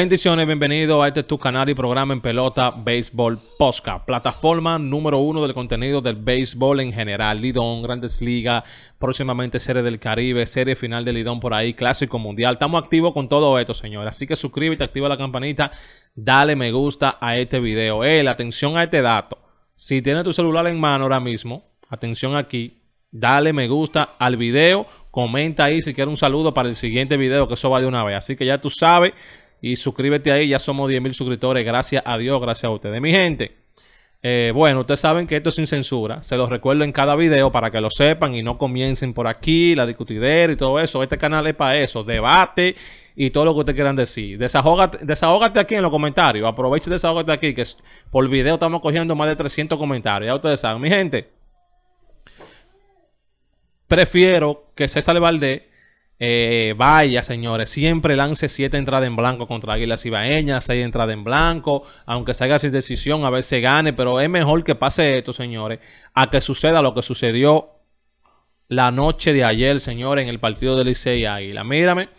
Bendiciones, bienvenido a este tu canal y programa en pelota Béisbol Posca, plataforma número uno del contenido del béisbol en general, Lidón, Grandes Ligas, próximamente Serie del Caribe, Serie Final de Lidón por ahí, Clásico Mundial. Estamos activos con todo esto, señores. Así que suscríbete, activa la campanita, dale me gusta a este video. Eh, atención a este dato. Si tienes tu celular en mano ahora mismo, atención aquí, dale me gusta al video, comenta ahí si quieres un saludo para el siguiente video, que eso va de una vez. Así que ya tú sabes. Y suscríbete ahí, ya somos 10.000 suscriptores. Gracias a Dios, gracias a ustedes. Mi gente, eh, bueno, ustedes saben que esto es sin censura. Se los recuerdo en cada video para que lo sepan y no comiencen por aquí, la discutidera y todo eso. Este canal es para eso, debate y todo lo que ustedes quieran decir. Desahógate, desahógate aquí en los comentarios. Aproveche y desahógate aquí, que por video estamos cogiendo más de 300 comentarios. Ya ustedes saben, mi gente. Prefiero que César Valdés eh, vaya, señores, siempre lance 7 entradas en blanco contra Águilas Ibaeñas, 6 entradas en blanco, aunque salga sin decisión, a veces gane, pero es mejor que pase esto, señores, a que suceda lo que sucedió la noche de ayer, señores, en el partido de Licey Águila. Mírame,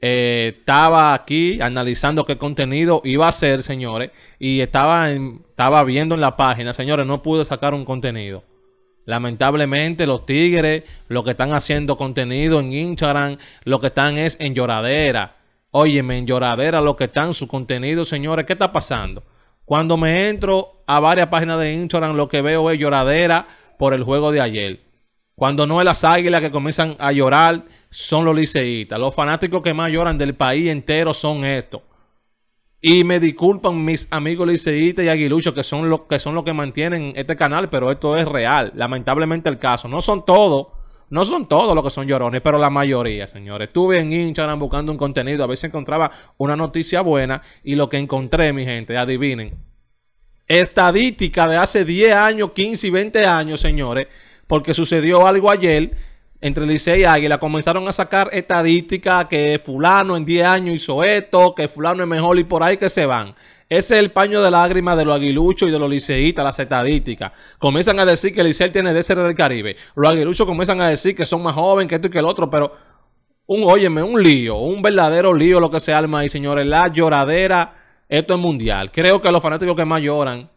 eh, estaba aquí analizando qué contenido iba a ser, señores, y estaba, estaba viendo en la página, señores, no pude sacar un contenido. Lamentablemente los tigres, lo que están haciendo contenido en Instagram, lo que están es en lloradera. Óyeme, en lloradera lo que están, su contenido, señores, ¿qué está pasando? Cuando me entro a varias páginas de Instagram, lo que veo es lloradera por el juego de ayer. Cuando no es las águilas que comienzan a llorar, son los liceístas. Los fanáticos que más lloran del país entero son estos. Y me disculpan mis amigos Liceite y Aguilucho, que son los que son los que mantienen este canal, pero esto es real, lamentablemente el caso. No son todos, no son todos los que son llorones, pero la mayoría, señores. Estuve en Instagram buscando un contenido, a ver si encontraba una noticia buena y lo que encontré, mi gente, adivinen. Estadística de hace 10 años, 15 y 20 años, señores, porque sucedió algo ayer entre Licey y Águila comenzaron a sacar estadísticas que fulano en 10 años hizo esto, que fulano es mejor y por ahí que se van. Ese es el paño de lágrimas de los aguiluchos y de los liceístas, las estadísticas. Comienzan a decir que Licey tiene ser del Caribe. Los aguiluchos comienzan a decir que son más jóvenes que esto y que el otro, pero un, óyeme, un lío, un verdadero lío lo que se arma ahí, señores. La lloradera, esto es mundial. Creo que los fanáticos que más lloran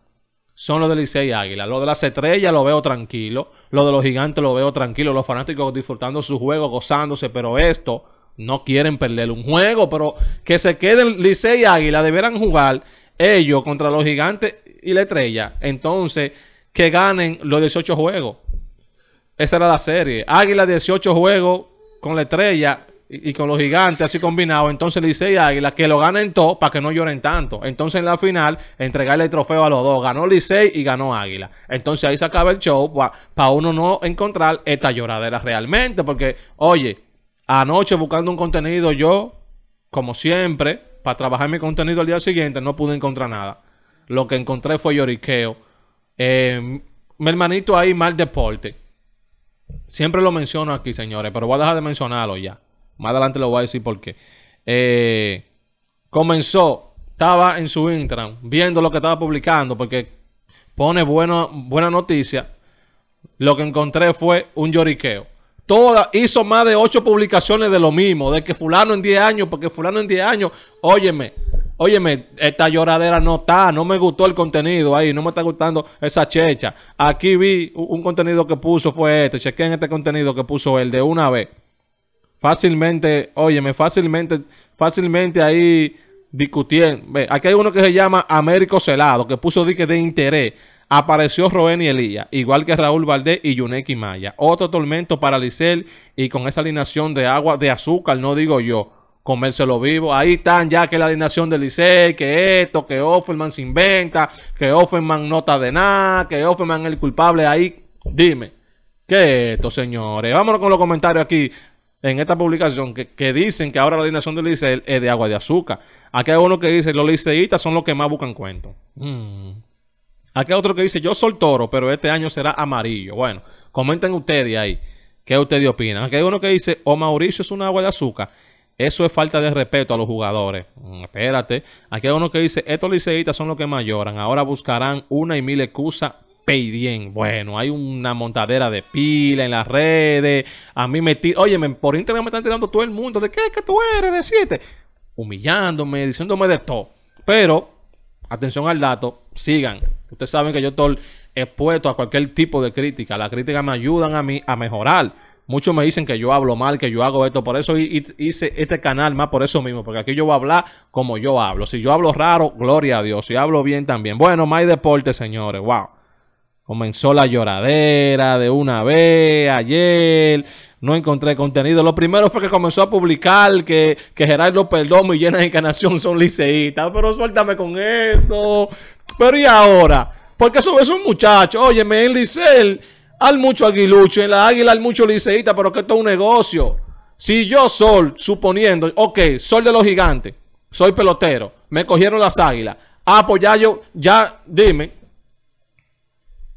son los de Licey Águila. Lo de las estrellas lo veo tranquilo. Lo de los gigantes lo veo tranquilo. Los fanáticos disfrutando su juego, gozándose. Pero esto no quieren perder un juego. Pero que se queden Licey y Águila. Deberán jugar ellos contra los gigantes y la estrella. Entonces, que ganen los 18 juegos. Esa era la serie. Águila 18 juegos con la estrella y, con los gigantes así combinados entonces Licey y Águila, que lo ganen todo para que no lloren tanto. Entonces en la final, entregarle el trofeo a los dos. Ganó Licey y ganó Águila. Entonces ahí se acaba el show para uno no encontrar esta lloradera realmente, porque, oye, anoche buscando un contenido yo, como siempre, para trabajar mi contenido al día siguiente, no pude encontrar nada. Lo que encontré fue lloriqueo. Eh, mi hermanito ahí, mal deporte. Siempre lo menciono aquí, señores, pero voy a dejar de mencionarlo ya. Más adelante lo voy a decir por qué. Eh, comenzó, estaba en su Instagram viendo lo que estaba publicando porque pone buena, buena noticia. Lo que encontré fue un lloriqueo. Toda, hizo más de ocho publicaciones de lo mismo, de que fulano en diez años, porque fulano en diez años, óyeme, óyeme, esta lloradera no está, no me gustó el contenido ahí, no me está gustando esa checha. Aquí vi un contenido que puso fue este, chequen este contenido que puso él de una vez. Fácilmente, óyeme, fácilmente, fácilmente ahí discutiendo. aquí hay uno que se llama Américo Celado, que puso dique de interés. Apareció Roen y Elías, igual que Raúl Valdés y Yuneki Maya. Otro tormento para Licel y con esa alineación de agua, de azúcar, no digo yo, comérselo vivo. Ahí están ya que la alineación de Licey, que esto, que Offerman se inventa, que Offerman no está de nada, que Offerman es el culpable ahí. Dime, ¿qué esto, señores? Vámonos con los comentarios aquí en esta publicación que, dicen que ahora la alineación del Licey es de agua de azúcar. Aquí hay uno que dice, los liceístas son los que más buscan cuentos. Hmm. Aquí hay otro que dice, yo soy toro, pero este año será amarillo. Bueno, comenten ustedes ahí. ¿Qué ustedes opinan? Aquí hay uno que dice, o Mauricio es una agua de azúcar. Eso es falta de respeto a los jugadores. Hmm, espérate. Aquí hay uno que dice, estos liceístas son los que más lloran. Ahora buscarán una y mil excusas bien, Bueno, hay una montadera de pila en las redes. A mí me tiran. Oye, por internet me están tirando todo el mundo. ¿De qué es que tú eres? De 7. Humillándome, diciéndome de todo. Pero, atención al dato, sigan. Ustedes saben que yo estoy expuesto a cualquier tipo de crítica. La crítica me ayudan a mí a mejorar. Muchos me dicen que yo hablo mal, que yo hago esto. Por eso hice este canal más por eso mismo. Porque aquí yo voy a hablar como yo hablo. Si yo hablo raro, gloria a Dios. Si hablo bien también. Bueno, más deporte, señores. Wow. Comenzó la lloradera de una vez ayer. No encontré contenido. Lo primero fue que comenzó a publicar que, que Gerardo Perdomo y Llena de Encarnación son liceístas. Pero suéltame con eso. Pero ¿y ahora? Porque eso es un muchacho. Óyeme, en el hay mucho aguilucho. En la águila hay mucho liceísta, pero que esto es un negocio. Si yo, Sol, suponiendo, ok, Sol de los gigantes, soy pelotero, me cogieron las águilas. Ah, pues ya yo, ya, dime,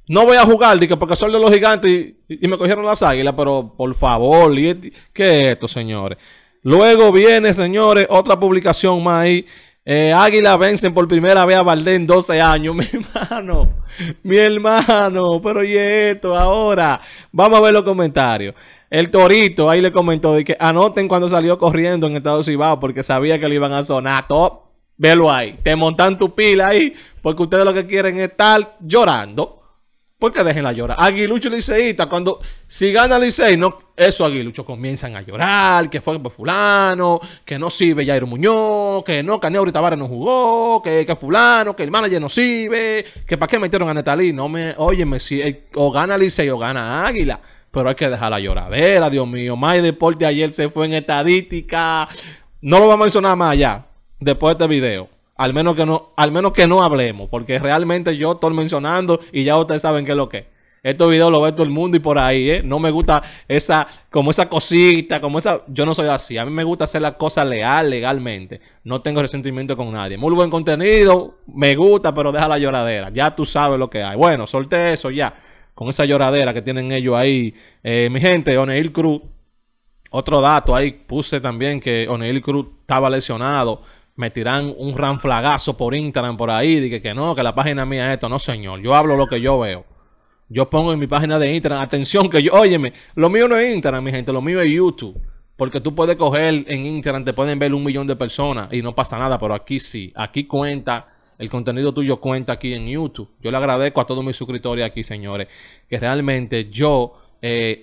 no voy a jugar, porque soy de los gigantes y, me cogieron las águilas, pero por favor, ¿qué es esto, señores? Luego viene, señores, otra publicación más ahí. Eh, águila vencen por primera vez a Valdés en 12 años. Mi hermano, mi hermano, pero y esto ahora. Vamos a ver los comentarios. El Torito ahí le comentó de que anoten cuando salió corriendo en Estados Unidos porque sabía que le iban a sonar. Top, velo ahí. Te montan tu pila ahí porque ustedes lo que quieren es estar llorando. ¿Por qué dejen la llorar? Aguilucho Liceita, cuando si gana Licey, no, eso Aguilucho comienzan a llorar, que fue por fulano, que no sirve Jairo Muñoz, que no, que Caneo Tavares no jugó, que, que, fulano, que el manager no sirve, que para qué metieron a Netalí, no me, óyeme, si o gana Licey o gana Águila. Pero hay que dejar la lloradera, Dios mío. my deporte ayer se fue en estadística. No lo vamos a mencionar más allá, después de este video. Al menos que no, al menos que no hablemos, porque realmente yo estoy mencionando y ya ustedes saben qué es lo que es. Estos videos lo ve todo el mundo y por ahí, ¿eh? No me gusta esa, como esa cosita, como esa... Yo no soy así. A mí me gusta hacer las cosas leal, legalmente. No tengo resentimiento con nadie. Muy buen contenido, me gusta, pero deja la lloradera. Ya tú sabes lo que hay. Bueno, solté eso ya. Con esa lloradera que tienen ellos ahí. Eh, mi gente, Oneil Cruz. Otro dato ahí, puse también que Oneil Cruz estaba lesionado me tiran un ranflagazo por Instagram por ahí, dije que no, que la página mía es esto. No, señor, yo hablo lo que yo veo. Yo pongo en mi página de Instagram, atención que yo, óyeme, lo mío no es Instagram, mi gente, lo mío es YouTube. Porque tú puedes coger en Instagram, te pueden ver un millón de personas y no pasa nada, pero aquí sí, aquí cuenta, el contenido tuyo cuenta aquí en YouTube. Yo le agradezco a todos mis suscriptores aquí, señores, que realmente yo, eh,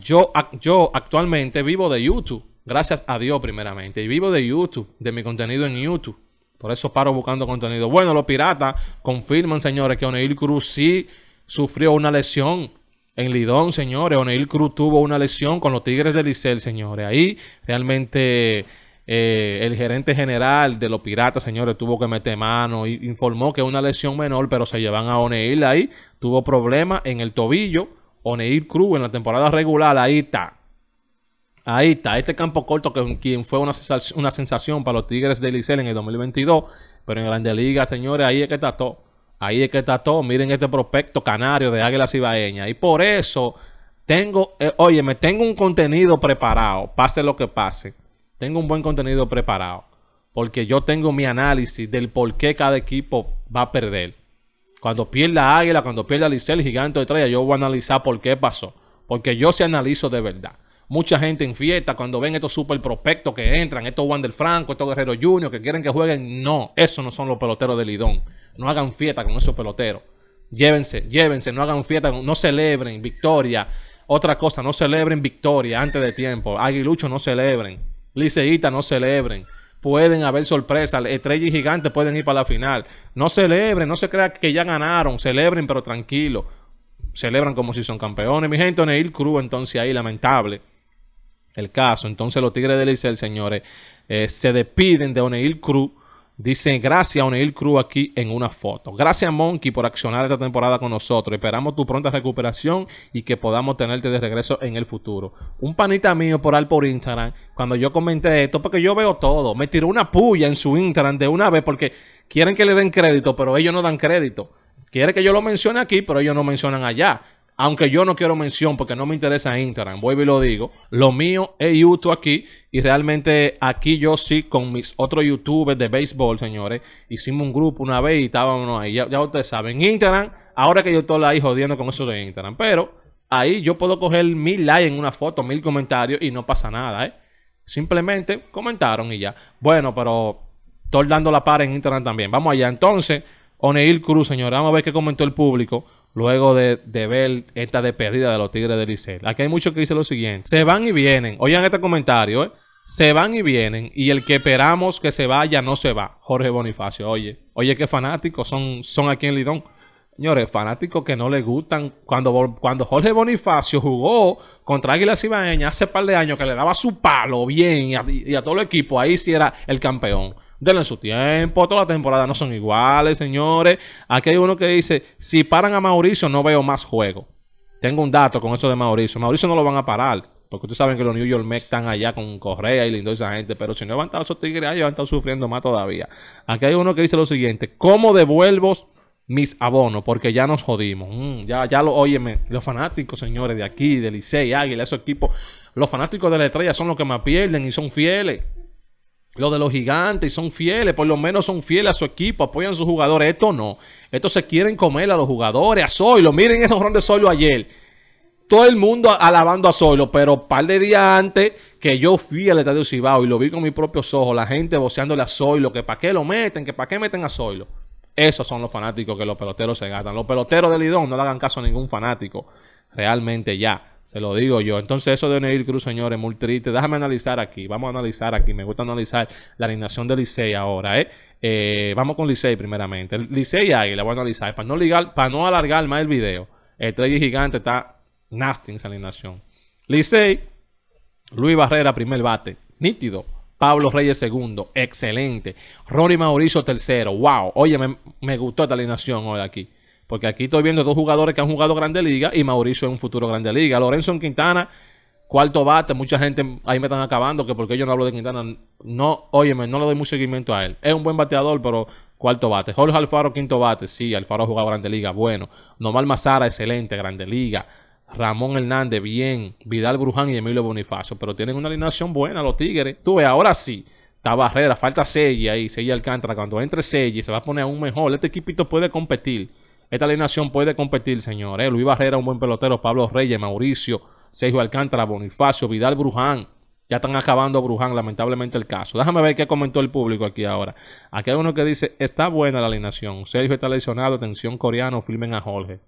yo, yo actualmente vivo de YouTube. Gracias a Dios primeramente. Y vivo de YouTube, de mi contenido en YouTube. Por eso paro buscando contenido. Bueno, los piratas confirman, señores, que Oneil Cruz sí sufrió una lesión en Lidón, señores. Oneil Cruz tuvo una lesión con los Tigres de Licel, señores. Ahí realmente eh, el gerente general de los piratas, señores, tuvo que meter mano. Y informó que una lesión menor, pero se llevan a Oneil ahí. Tuvo problemas en el tobillo. Oneil Cruz en la temporada regular, ahí está Ahí está, este campo corto que quien fue una sensación, una sensación para los Tigres de Licel en el 2022, pero en Grande Liga, señores, ahí es que está todo. Ahí es que está todo. Miren este prospecto canario de Águilas Ibaeña. Y por eso tengo, eh, oye, me tengo un contenido preparado, pase lo que pase. Tengo un buen contenido preparado, porque yo tengo mi análisis del por qué cada equipo va a perder. Cuando pierda Águila, cuando pierda el Gigante de Estrella, yo voy a analizar por qué pasó. Porque yo se analizo de verdad mucha gente en fiesta cuando ven estos super prospectos que entran, estos Wander Franco, estos Guerrero Junior que quieren que jueguen. No, esos no son los peloteros de Lidón. No hagan fiesta con esos peloteros. Llévense, llévense, no hagan fiesta, no celebren victoria. Otra cosa, no celebren victoria antes de tiempo. Aguilucho no celebren. Liceita no celebren. Pueden haber sorpresas. Estrella y gigante pueden ir para la final. No celebren, no se crea que ya ganaron. Celebren, pero tranquilo. Celebran como si son campeones. Mi gente, Neil Cruz, entonces ahí, lamentable el caso. Entonces los Tigres de Licey, señores, eh, se despiden de Oneil Cruz. Dicen gracias a Oneil Cruz aquí en una foto. Gracias Monkey por accionar esta temporada con nosotros. Esperamos tu pronta recuperación y que podamos tenerte de regreso en el futuro. Un panita mío por al por Instagram, cuando yo comenté esto, porque yo veo todo, me tiró una puya en su Instagram de una vez porque quieren que le den crédito, pero ellos no dan crédito. Quiere que yo lo mencione aquí, pero ellos no mencionan allá aunque yo no quiero mención porque no me interesa Instagram, vuelvo y lo digo, lo mío es YouTube aquí y realmente aquí yo sí con mis otros youtubers de béisbol, señores, hicimos un grupo una vez y estábamos ahí, ya, ustedes saben, Instagram, ahora que yo estoy ahí jodiendo con eso de Instagram, pero ahí yo puedo coger mil likes en una foto, mil comentarios y no pasa nada, ¿eh? Simplemente comentaron y ya. Bueno, pero estoy dando la par en Instagram también. Vamos allá, entonces, Oneil Cruz, señores, vamos a ver qué comentó el público luego de, ver esta despedida de los Tigres de Licey. Aquí hay muchos que dicen lo siguiente. Se van y vienen. Oigan este comentario, ¿eh? Se van y vienen. Y el que esperamos que se vaya no se va. Jorge Bonifacio. Oye, oye, qué fanáticos son, son aquí en Lidón. Señores, fanáticos que no les gustan. Cuando, cuando Jorge Bonifacio jugó contra Águilas Ibaeña hace par de años, que le daba su palo bien y a, todo el equipo, ahí sí era el campeón. Denle su tiempo, toda la temporada no son iguales, señores. Aquí hay uno que dice: si paran a Mauricio, no veo más juego. Tengo un dato con eso de Mauricio. Mauricio no lo van a parar. Porque ustedes saben que los New York Mets están allá con Correa y Lindo esa gente. Pero si no han estado esos tigres, van a estar sufriendo más todavía. Aquí hay uno que dice lo siguiente: ¿Cómo devuelvo mis abonos, porque ya nos jodimos. Mm, ya, ya lo, óyeme, los fanáticos, señores, de aquí, de Licey, Águila, esos equipos, los fanáticos de la estrella son los que más pierden y son fieles. Los de los gigantes son fieles, por lo menos son fieles a su equipo, apoyan a sus jugadores. Esto no. Esto se quieren comer a los jugadores, a Zoilo. Miren esos ron de Zoilo ayer. Todo el mundo alabando a Zoilo, pero un par de días antes que yo fui al Estadio Cibao y lo vi con mis propios ojos, la gente voceándole a Zoilo, que para qué lo meten, que para qué meten a Zoilo. Esos son los fanáticos que los peloteros se gastan. Los peloteros de Lidón no le hagan caso a ningún fanático. Realmente ya. Se lo digo yo. Entonces, eso de Neil Cruz, señores, muy triste. Déjame analizar aquí. Vamos a analizar aquí. Me gusta analizar la alineación de Licey ahora, ¿eh? Eh, vamos con Licey primeramente. Licey ahí la voy a analizar. Para no, ligar, para no alargar más el video, el Trey Gigante está nasty en esa alineación. Licey, Luis Barrera, primer bate. Nítido. Pablo Reyes segundo, excelente. Ronnie Mauricio tercero, wow. Oye, me, gustó esta alineación hoy aquí. Porque aquí estoy viendo dos jugadores que han jugado Grande Liga y Mauricio es un futuro Grande Liga. Lorenzo Quintana, cuarto bate. Mucha gente ahí me están acabando que porque yo no hablo de Quintana. No, óyeme, no le doy mucho seguimiento a él. Es un buen bateador, pero cuarto bate. Jorge Alfaro, quinto bate. Sí, Alfaro ha jugado Grande Liga. Bueno. normal Mazara, excelente, Grande Liga. Ramón Hernández, bien. Vidal Bruján y Emilio Bonifacio. Pero tienen una alineación buena los Tigres. Tú ves, ahora sí. Está Barrera, falta Sella ahí, Sella Alcántara. Cuando entre y se va a poner aún mejor. Este equipito puede competir. Esta alineación puede competir, señores. Luis Barrera, un buen pelotero. Pablo Reyes, Mauricio, Sergio Alcántara, Bonifacio, Vidal Bruján. Ya están acabando Bruján, lamentablemente el caso. Déjame ver qué comentó el público aquí ahora. Aquí hay uno que dice, está buena la alineación. Sergio está lesionado, atención coreano, firmen a Jorge.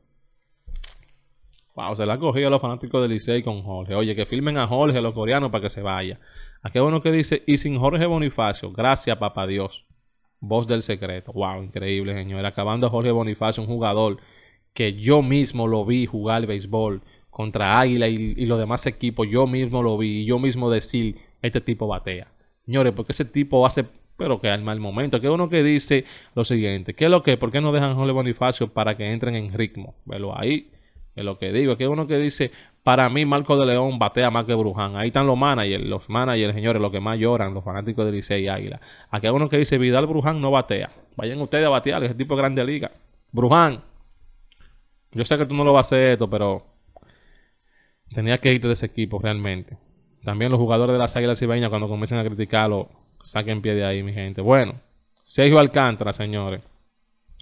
Wow, se la ha cogido a los fanáticos del Licey con Jorge. Oye, que filmen a Jorge, a los coreanos, para que se vaya. A ah, qué bueno que dice, y sin Jorge Bonifacio, gracias, papá Dios. Voz del secreto. Wow, increíble, señor. Acabando Jorge Bonifacio, un jugador que yo mismo lo vi jugar béisbol contra Águila y, los demás equipos. Yo mismo lo vi y yo mismo decir, este tipo batea. Señores, porque ese tipo hace pero que al mal momento. Que uno que dice lo siguiente, ¿qué es lo que? ¿Por qué no dejan Jorge Bonifacio para que entren en ritmo? Velo ahí lo que digo. Aquí hay uno que dice, para mí Marco de León batea más que Bruján. Ahí están los managers, los managers, señores, los que más lloran, los fanáticos de Licey y Águila. Aquí hay uno que dice, Vidal Bruján no batea. Vayan ustedes a batear, ese tipo de grande liga. Bruján, yo sé que tú no lo vas a hacer esto, pero tenía que irte de ese equipo realmente. También los jugadores de las Águilas Cibaeñas cuando comiencen a criticarlo, saquen pie de ahí, mi gente. Bueno, Sergio Alcántara, señores.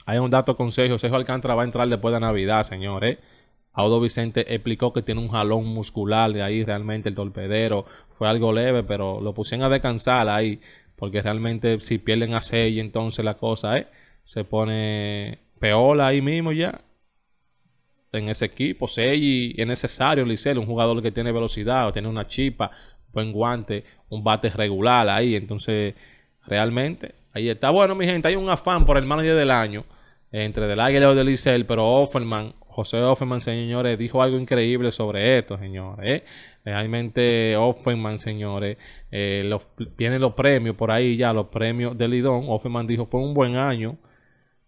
Hay un dato con Sergio. Sergio Alcántara va a entrar después de Navidad, señores. Audo Vicente explicó que tiene un jalón muscular de ahí realmente el torpedero. Fue algo leve, pero lo pusieron a descansar ahí. Porque realmente si pierden a y entonces la cosa eh, se pone peor ahí mismo ya. En ese equipo, Sei es necesario, Licel, un jugador que tiene velocidad, o tiene una chipa, buen guante, un bate regular ahí. Entonces, realmente, ahí está. Bueno, mi gente, hay un afán por el manager del año entre del Águila o del Licel, pero Offerman José Offenman, señores, dijo algo increíble sobre esto, señores. Eh, realmente hoffman señores, eh, los, vienen los premios por ahí ya, los premios del Lidón. Offenman dijo, fue un buen año.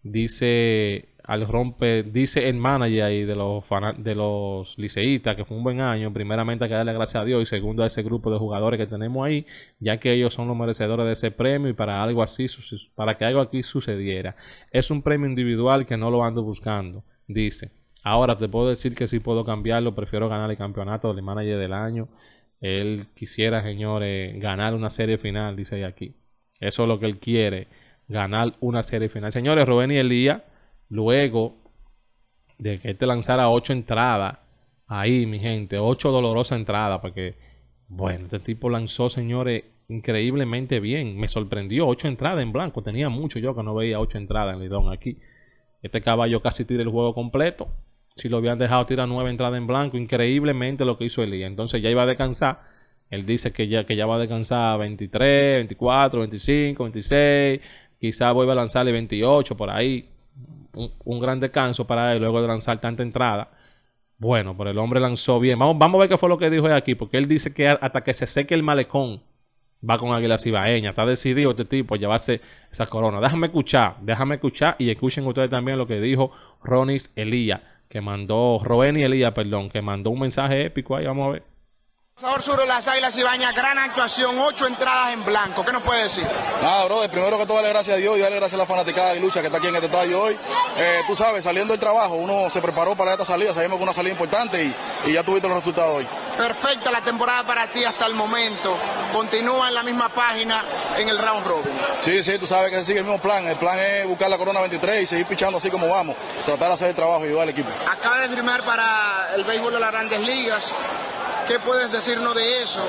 Dice al rompe, dice el manager ahí de los, de los liceístas que fue un buen año. Primeramente, hay que darle gracias a Dios y segundo a ese grupo de jugadores que tenemos ahí, ya que ellos son los merecedores de ese premio y para algo así, para que algo aquí sucediera. Es un premio individual que no lo ando buscando, dice. Ahora te puedo decir que si puedo cambiarlo, prefiero ganar el campeonato del manager del año. Él quisiera, señores, ganar una serie final, dice aquí. Eso es lo que él quiere, ganar una serie final. Señores, Rubén y Elías, luego de que él te este lanzara ocho entradas, ahí, mi gente, ocho dolorosas entradas, porque, bueno, este tipo lanzó, señores, increíblemente bien. Me sorprendió, ocho entradas en blanco. Tenía mucho yo que no veía ocho entradas en Lidón aquí. Este caballo casi tira el juego completo si lo habían dejado tirar nueve entradas en blanco, increíblemente lo que hizo Elías. Entonces ya iba a descansar. Él dice que ya, que ya va a descansar 23, 24, 25, 26. Quizá vuelva a lanzarle 28 por ahí. Un, gran descanso para él luego de lanzar tanta entrada. Bueno, pero el hombre lanzó bien. Vamos, a ver qué fue lo que dijo él aquí, porque él dice que hasta que se seque el malecón va con Águila ibaeña Está decidido este tipo a llevarse esa corona. Déjame escuchar, déjame escuchar y escuchen ustedes también lo que dijo Ronis Elías que mandó, Roben y Elías, perdón, que mandó un mensaje épico ahí, vamos a ver. Pasador Sur las Águilas Ibaña, gran actuación, ocho entradas en blanco. ¿Qué nos puede decir? Nada, ah, bro, primero que todo, darle gracias a Dios y darle gracias a la fanaticada de lucha que está aquí en este estadio hoy. Eh, tú sabes, saliendo del trabajo, uno se preparó para esta salida, sabemos que una salida importante y, y ya tuviste los resultados hoy. Perfecta la temporada para ti hasta el momento. Continúa en la misma página en el round robin. Sí, sí, tú sabes que se sigue el mismo plan. El plan es buscar la corona 23 y seguir pichando así como vamos. Tratar de hacer el trabajo y ayudar al equipo. Acaba de firmar para el béisbol de las grandes ligas. ¿Qué puedes decirnos de eso?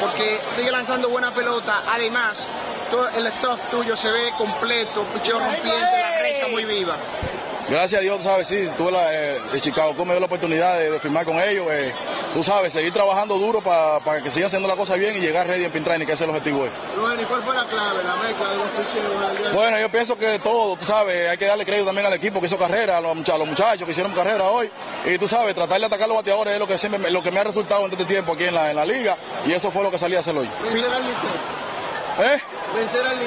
Porque sigue lanzando buena pelota. Además, todo el stock tuyo se ve completo, picheo rompiendo, la recta eh. muy viva. Gracias a Dios, sabes, sí, tú la, de eh, Chicago me dio la oportunidad de, firmar con ellos. Eh, tú sabes, seguir trabajando duro para, que siga haciendo la cosa bien y llegar ready en pin que ese es el objetivo hoy. Bueno, ¿y cuál fue la clave, la mezcla de los Bueno, yo pienso que todo, tú sabes, hay que darle crédito también al equipo que hizo carrera, a los, muchachos que hicieron carrera hoy. Y tú sabes, tratar de atacar los bateadores es lo que, siempre, lo que me ha resultado en este tiempo aquí en la, en la liga y eso fue lo que salí a hacer hoy. ¿Eh?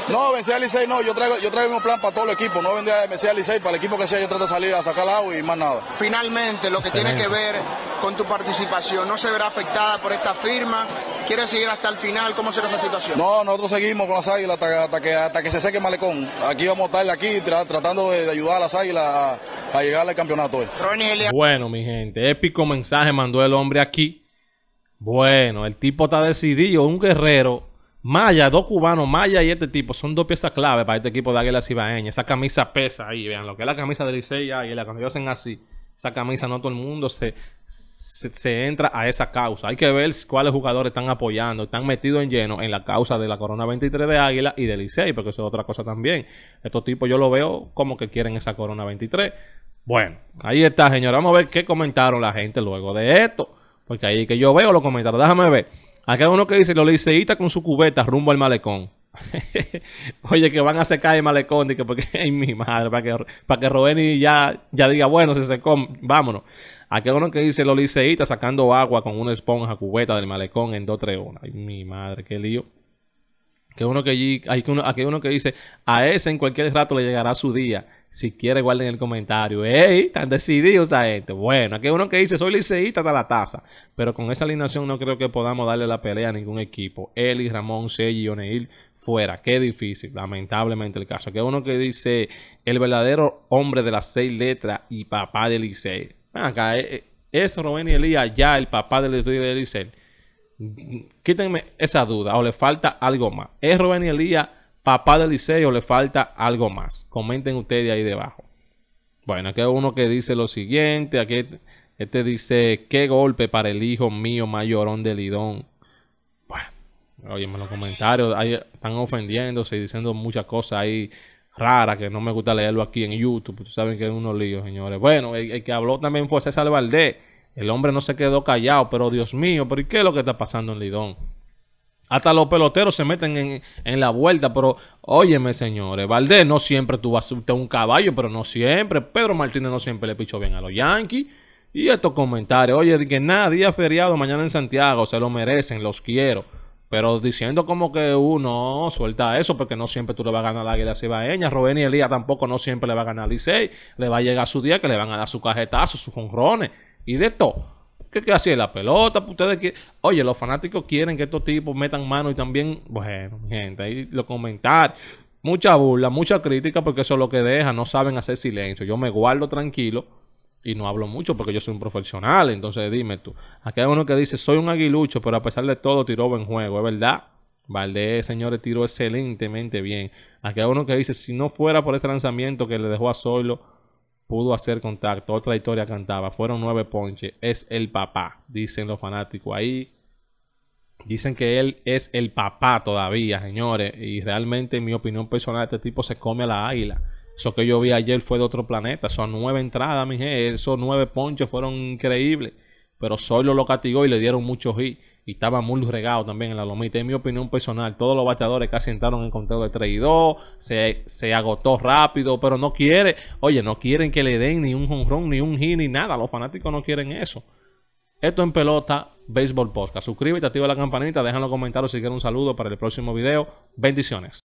No, vencer al Licey no, yo traigo, yo traigo un plan para todo el equipo, no vendría a vencer al Licey, para el equipo que sea yo trato de salir a sacar agua y más nada. Finalmente, lo que tiene que ver con tu participación, ¿no se verá afectada por esta firma? ¿Quieres seguir hasta el final? ¿Cómo será esa situación? No, nosotros seguimos con las águilas hasta, que, hasta que se seque malecón. Aquí vamos a estar aquí tratando de, ayudar a las águilas a, llegar al campeonato. Eh. Bueno, mi gente, épico mensaje mandó el hombre aquí. Bueno, el tipo está decidido, un guerrero Maya, dos cubanos, Maya y este tipo son dos piezas clave para este equipo de Águilas Ibaeña. Esa camisa pesa ahí, vean lo que es la camisa De Licey y la cuando hacen así, esa camisa no todo el mundo se, se, entra a esa causa. Hay que ver cuáles jugadores están apoyando, están metidos en lleno en la causa de la Corona 23 de Águila y de Licey, porque eso es otra cosa también. Estos tipos yo lo veo como que quieren esa Corona 23. Bueno, ahí está, señor, Vamos a ver qué comentaron la gente luego de esto, porque ahí que yo veo los comentarios. Déjame ver hay uno que dice, lo liceístas con su cubeta rumbo al malecón. Oye, que van a secar el malecón, que porque, ay, mi madre, para que, para que ya, ya diga, bueno, se secó, vámonos. Aquí hay uno que dice lo liceístas sacando agua con una esponja cubeta del malecón en dos, tres horas. Ay, mi madre, qué lío uno que hay aquí hay uno que dice, a ese en cualquier rato le llegará su día. Si quiere, guarden el comentario. ¡Ey! Tan decididos esta gente. Bueno, aquí hay uno que dice, soy liceísta hasta la taza. Pero con esa alineación no creo que podamos darle la pelea a ningún equipo. Eli, Ramón, Selly y fuera. Qué difícil, lamentablemente el caso. Aquí hay uno que dice, el verdadero hombre de las seis letras y papá de Licey. Acá, eh, eh, es Rubén y Elías, ya el papá de Licey. Quítenme esa duda o le falta algo más. ¿Es Rubén y Elías papá de Liceo o le falta algo más? Comenten ustedes ahí debajo. Bueno, aquí hay uno que dice lo siguiente. Aquí este dice, qué golpe para el hijo mío mayorón de Lidón. Bueno, en los comentarios. Ahí están ofendiéndose y diciendo muchas cosas ahí raras que no me gusta leerlo aquí en YouTube. Tú saben que es unos líos, señores. Bueno, el, que habló también fue César Valdés el hombre no se quedó callado, pero Dios mío, ¿pero qué es lo que está pasando en Lidón? Hasta los peloteros se meten en, la vuelta, pero óyeme, señores, Valdés no siempre vas tuvo un caballo, pero no siempre. Pedro Martínez no siempre le pichó bien a los Yankees. Y estos comentarios, oye, que nadie ha feriado mañana en Santiago, se lo merecen, los quiero. Pero diciendo como que uno suelta eso, porque no siempre tú le vas a ganar a la Águila Cibaeña. Rubén y Elías tampoco no siempre le va a ganar a Licey. Le va a llegar su día que le van a dar su cajetazo, sus jonrones y de todo. ¿Qué, hacía la pelota? Pues, ustedes que Oye, los fanáticos quieren que estos tipos metan mano y también, bueno, gente, ahí lo comentar. Mucha burla, mucha crítica, porque eso es lo que deja, no saben hacer silencio. Yo me guardo tranquilo y no hablo mucho porque yo soy un profesional. Entonces dime tú, aquí hay uno que dice, soy un aguilucho, pero a pesar de todo tiró buen juego, es verdad. Valdés, señores, tiró excelentemente bien. Aquí hay uno que dice, si no fuera por ese lanzamiento que le dejó a Zoilo, pudo hacer contacto. Otra historia cantaba. Fueron nueve ponches. Es el papá, dicen los fanáticos ahí. Dicen que él es el papá todavía, señores. Y realmente, en mi opinión personal, este tipo se come a la águila. Eso que yo vi ayer fue de otro planeta. Son nueve entradas, mi Esos nueve ponches fueron increíbles pero solo lo castigó y le dieron muchos hits y estaba muy regado también en la lomita. En mi opinión personal, todos los bateadores casi entraron en conteo de 3 y 2, se, agotó rápido, pero no quiere, oye, no quieren que le den ni un jonrón, ni un hit, ni nada. Los fanáticos no quieren eso. Esto en pelota, Baseball Podcast. Suscríbete, activa la campanita, déjanos los comentarios si quieren un saludo para el próximo video. Bendiciones.